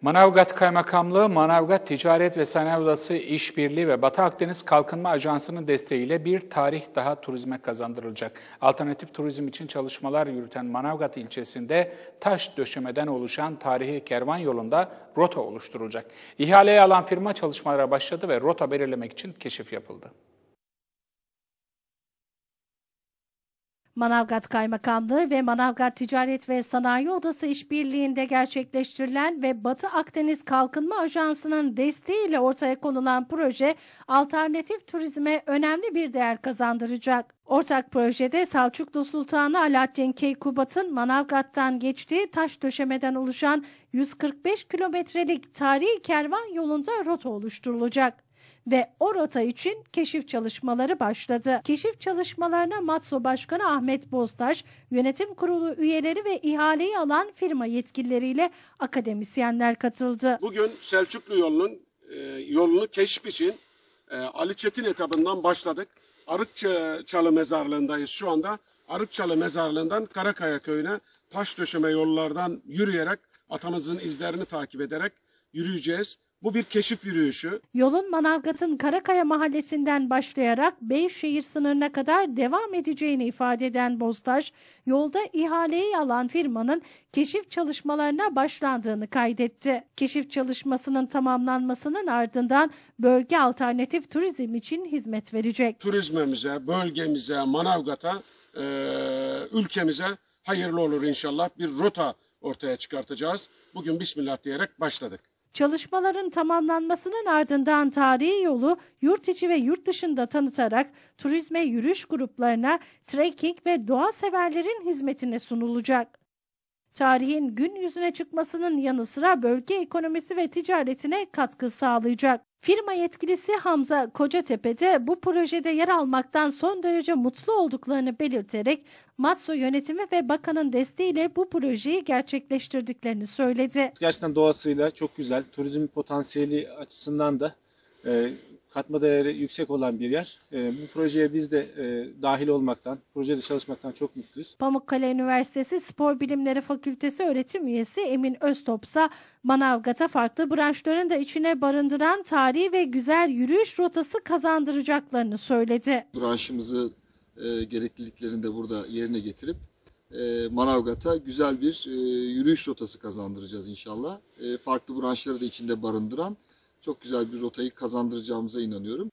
Manavgat Kaymakamlığı, Manavgat Ticaret ve Sanayi Odası İşbirliği ve Batı Akdeniz Kalkınma Ajansı'nın desteğiyle bir tarih daha turizme kazandırılacak. Alternatif turizm için çalışmalar yürüten Manavgat ilçesinde taş döşemeden oluşan tarihi kervan yolunda rota oluşturulacak. İhaleye alan firma çalışmalara başladı ve rota belirlemek için keşif yapıldı. Manavgat Kaymakamlığı ve Manavgat Ticaret ve Sanayi Odası işbirliğinde gerçekleştirilen ve Batı Akdeniz Kalkınma Ajansı'nın desteğiyle ortaya konulan proje alternatif turizme önemli bir değer kazandıracak. Ortak projede Selçuklu Sultanı Alaaddin Keykubat'ın Manavgat'tan geçtiği taş döşemeden oluşan 145 kilometrelik tarihi kervan yolunda rota oluşturulacak ve o rota için keşif çalışmaları başladı. Keşif çalışmalarına Matso Başkanı Ahmet Boztaş, yönetim kurulu üyeleri ve ihaleyi alan firma yetkilileriyle akademisyenler katıldı. Bugün Selçuklu yolunun e, yolunu keşif için ee, Ali Çetin etabından başladık. Arıkçalı mezarlığındayız şu anda. Arıkçalı mezarlığından Karakaya köyüne taş döşeme yollardan yürüyerek atamızın izlerini takip ederek yürüyeceğiz. Bu bir keşif yürüyüşü. Yolun Manavgat'ın Karakaya mahallesinden başlayarak Beyşehir sınırına kadar devam edeceğini ifade eden Boztaş, yolda ihaleyi alan firmanın keşif çalışmalarına başlandığını kaydetti. Keşif çalışmasının tamamlanmasının ardından bölge alternatif turizm için hizmet verecek. Turizmimize, bölgemize, Manavgat'a, e, ülkemize hayırlı olur inşallah bir rota ortaya çıkartacağız. Bugün Bismillah diyerek başladık. Çalışmaların tamamlanmasının ardından tarihi yolu yurt içi ve yurt dışında tanıtarak turizme yürüyüş gruplarına trekking ve doğa severlerin hizmetine sunulacak tarihin gün yüzüne çıkmasının yanı sıra bölge ekonomisi ve ticaretine katkı sağlayacak. Firma yetkilisi Hamza Kocatepe'de bu projede yer almaktan son derece mutlu olduklarını belirterek Matso yönetimi ve bakanın desteğiyle bu projeyi gerçekleştirdiklerini söyledi. Gerçekten doğasıyla çok güzel. Turizm potansiyeli açısından da e, katma değeri yüksek olan bir yer. E, bu projeye biz de e, dahil olmaktan, projede çalışmaktan çok mutluyuz. Pamukkale Üniversitesi Spor Bilimleri Fakültesi öğretim üyesi Emin Öztopsa Manavgat'a farklı branşların da içine barındıran tarihi ve güzel yürüyüş rotası kazandıracaklarını söyledi. Branşımızı e, gerekliliklerini de burada yerine getirip e, Manavgat'a güzel bir e, yürüyüş rotası kazandıracağız inşallah. E, farklı branşları da içinde barındıran çok güzel bir rotayı kazandıracağımıza inanıyorum.